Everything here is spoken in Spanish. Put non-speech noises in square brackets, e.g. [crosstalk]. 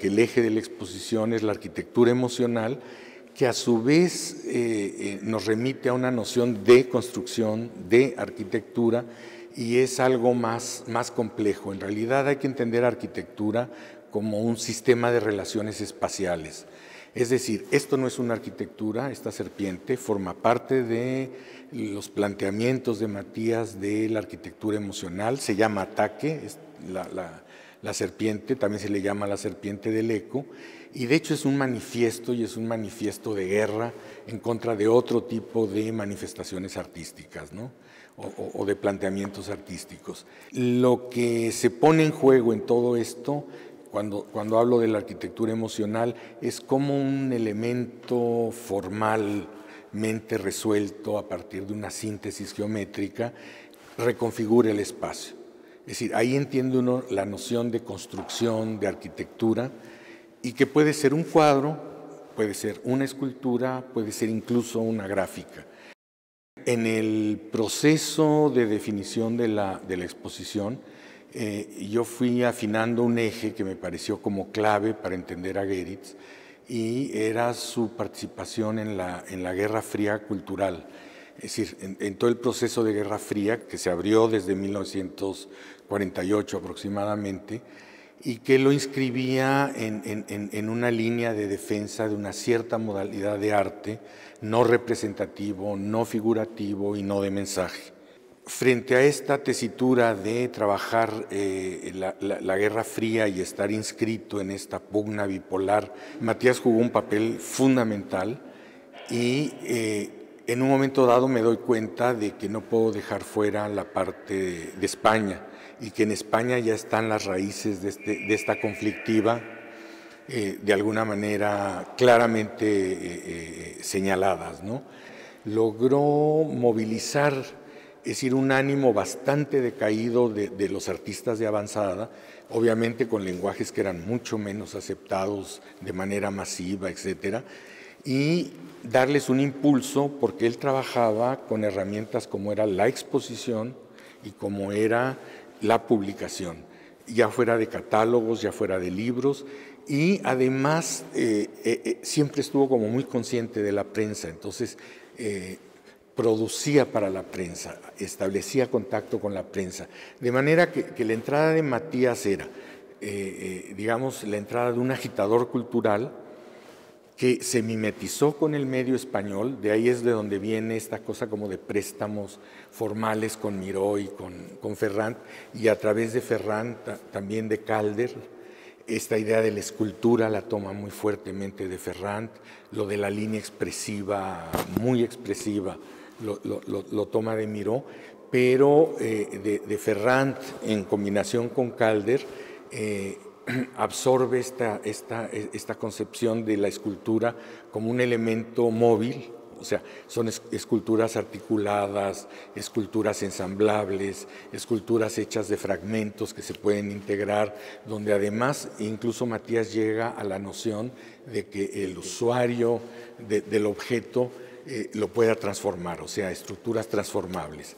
que el eje de la exposición es la arquitectura emocional, que a su vez eh, eh, nos remite a una noción de construcción, de arquitectura, y es algo más, más complejo. En realidad hay que entender arquitectura como un sistema de relaciones espaciales. Es decir, esto no es una arquitectura, esta serpiente forma parte de los planteamientos de Matías de la arquitectura emocional, se llama ataque, la la serpiente, también se le llama la serpiente del eco, y de hecho es un manifiesto y es un manifiesto de guerra en contra de otro tipo de manifestaciones artísticas o, de planteamientos artísticos. Lo que se pone en juego en todo esto cuando, cuando, hablo de la arquitectura emocional, es como un elemento formalmente resuelto a partir de una síntesis geométrica, reconfigura el espacio. Es decir, ahí entiende uno la noción de construcción, de arquitectura, y que puede ser un cuadro, puede ser una escultura, puede ser incluso una gráfica. En el proceso de definición de la, exposición, eh, yo fui afinando un eje que me pareció como clave para entender a Geritz, y era su participación en la Guerra Fría Cultural es decir, en, todo el proceso de Guerra Fría, que se abrió desde 1948 aproximadamente, y que lo inscribía en, en, en una línea de defensa de una cierta modalidad de arte, no representativo, no figurativo y no de mensaje frente a esta tesitura de trabajar eh, la, Guerra Fría y estar inscrito en esta pugna bipolar, Matías jugó un papel fundamental y eh, en un momento dado me doy cuenta de que no puedo dejar fuera la parte de, España y que en España ya están las raíces de, este, esta conflictiva eh, de alguna manera claramente eh, eh, señaladas. ¿no? Logró movilizar, es decir, un ánimo bastante decaído de, los artistas de avanzada, obviamente con lenguajes que eran mucho menos aceptados de manera masiva, etcétera y darles un impulso porque él trabajaba con herramientas como era la exposición y como era la publicación, ya fuera de catálogos, ya fuera de libros, y además eh, eh, eh, siempre estuvo como muy consciente de la prensa, entonces producía para la prensa, establecía contacto con la prensa, de manera que la entrada de Matías era, digamos, la entrada de un agitador cultural, que se mimetizó con el medio español, de ahí es de donde viene esta cosa como de préstamos formales con Miró y con, con Ferrand, y a través de Ferrand también de Calder, esta idea de la escultura la toma muy fuertemente de Ferrand, lo de la línea expresiva, muy expresiva, lo, toma de Miró, pero eh, de, Ferrand en combinación con Calder, eh, [clears throat] absorbe esta, esta, esta concepción de la escultura como un elemento móvil, o sea, son esculturas articuladas, esculturas ensamblables, esculturas hechas de fragmentos que se pueden integrar, donde además incluso Matías llega a la noción de que el usuario del objeto eh, lo pueda transformar, o sea, estructuras transformables.